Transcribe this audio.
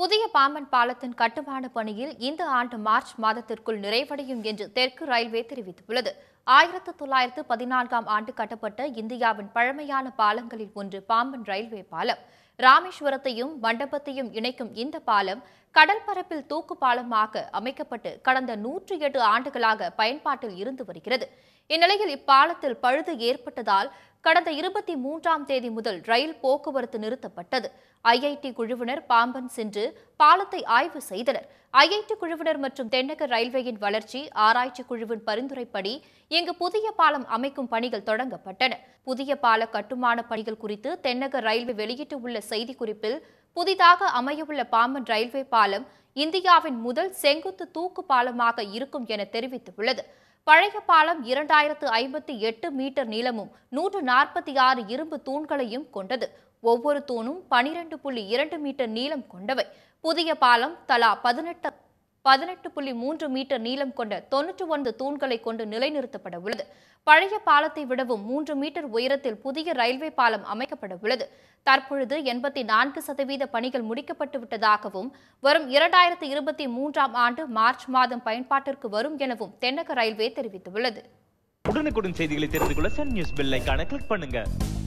புதிய பாம்பன் பாலத்தின் கட்டுமான பணியில் இந்த ஆண்டு மார்ச் மாதத்திற்குள் நிறைவடையும் என்று தெற்கு ரயில்வே தெரிவித்துள்ளது ஆயிரத்து தொள்ளாயிரத்து பதினான்காம் ஆண்டு கட்டப்பட்ட இந்தியாவின் பழமையான பாலங்களில் ஒன்று பாம்பன் ரயில்வே பாலம் ராமேஸ்வரத்தையும் மண்டபத்தையும் இணைக்கும் இந்த பாலம் கடல் பரப்பில் தூக்கு பாலமாக அமைக்கப்பட்டு கடந்த நூற்றி எட்டு ஆண்டுகளாக பயன்பாட்டில் இருந்து வருகிறது இந்நிலையில் இப்பாலத்தில் பழுது ஏற்பட்டதால் கடந்த இருபத்தி மூன்றாம் தேதி முதல் ரயில் போக்குவரத்து நிறுத்தப்பட்டது ஐஐடி குழுவினர் பாம்பன் சென்று பாலத்தை ஆய்வு செய்தனர் ஐஐடி குழுவினர் மற்றும் தென்னக ரயில்வேயின் வளர்ச்சி ஆராய்ச்சி குழுவின் பரிந்துரைப்படி இங்கு புதிய பாலம் அமைக்கும் பணிகள் தொடங்கப்பட்டன புதிய பால கட்டுமான பணிகள் குறித்து தென்னக ரயில்வே வெளியிட்டுள்ள செய்திக்குறிப்பில் புதிதாக அமையவுள்ள பாம்பன் ரயில்வே பாலம் இந்தியாவின் முதல் செங்குத்து தூக்கு பாலமாக இருக்கும் என தெரிவித்துள்ளது பழைய பாலம் இரண்டாயிரத்து ஐம்பத்தி எட்டு மீட்டர் நீளமும் நூற்று நாற்பத்தி ஆறு இரும்பு தூண்களையும் கொண்டது ஒவ்வொரு தூணும் பனிரெண்டு புள்ளி இரண்டு மீட்டர் நீளம் கொண்டவை புதிய பாலம் தலா பதினெட்டு பதினெட்டு புள்ளி மூன்று மீட்டர் நீளம் கொண்ட தொன்னூற்று ஒன்பது தூண்களை கொண்டு நிலைநிறுத்தப்பட உள்ளது பழைய பாலத்தை விடவும் மூன்று மீட்டர் உயரத்தில் புதிய ரயில்வே பாலம் அமைக்கப்பட உள்ளது தற்பொழுது எண்பத்தி நான்கு சதவீத பணிகள் முடிக்கப்பட்டு விட்டதாகவும் வரும் இரண்டாயிரத்தி இருபத்தி மூன்றாம் ஆண்டு மார்ச் மாதம் பயன்பாட்டிற்கு வரும் எனவும் தென்னக ரயில்வே தெரிவித்துள்ளது உடனுக்குடன் செய்திகளை தெரிந்து கொள்ள சன் நியூஸ் பெல் கிளிக் பண்ணுங்க